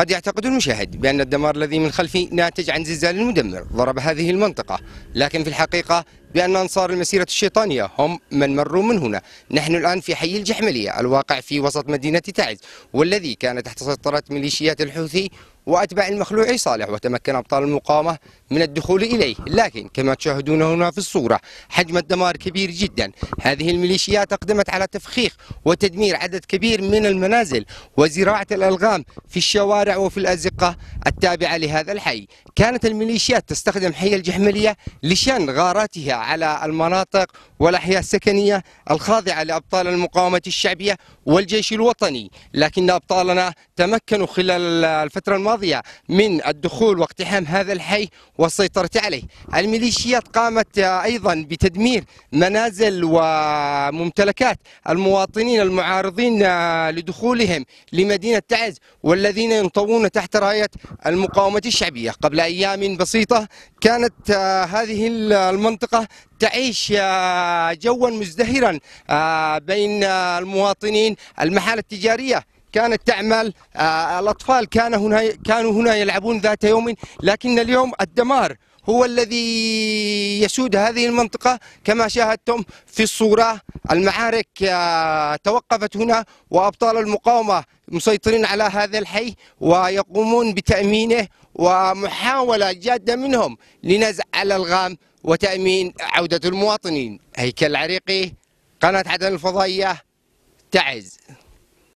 قد يعتقد المشاهد بأن الدمار الذي من خلفي ناتج عن زلزال مدمر ضرب هذه المنطقة لكن في الحقيقة بأن أنصار المسيرة الشيطانية هم من مروا من هنا نحن الآن في حي الجحملية الواقع في وسط مدينة تعز والذي كان تحت سيطرة ميليشيات الحوثي وأتباع المخلوع صالح وتمكن أبطال المقاومة من الدخول إليه لكن كما تشاهدون هنا في الصورة حجم الدمار كبير جدا هذه الميليشيات أقدمت على تفخيخ وتدمير عدد كبير من المنازل وزراعة الألغام في الشوارع وفي الأزقة التابعة لهذا الحي كانت الميليشيات تستخدم حي الجحملية لشن غاراتها على المناطق والأحياء السكنية الخاضعة لأبطال المقاومة الشعبية والجيش الوطني لكن أبطالنا تمكنوا خلال الفترة الماضية من الدخول واقتحام هذا الحي والسيطرة عليه الميليشيات قامت أيضا بتدمير منازل وممتلكات المواطنين المعارضين لدخولهم لمدينة تعز والذين ينطوون تحت راية المقاومة الشعبية قبل أيام بسيطة كانت هذه المنطقة تعيش آه، جوا مزدهرا آه، بين آه، المواطنين المحال التجارية كانت تعمل الأطفال كانوا هنا, كانوا هنا يلعبون ذات يوم لكن اليوم الدمار هو الذي يسود هذه المنطقة كما شاهدتم في الصورة المعارك توقفت هنا وأبطال المقاومة مسيطرين على هذا الحي ويقومون بتأمينه ومحاولة جادة منهم لنزع على الغام وتأمين عودة المواطنين هيكل العريقي قناة عدن الفضائية تعز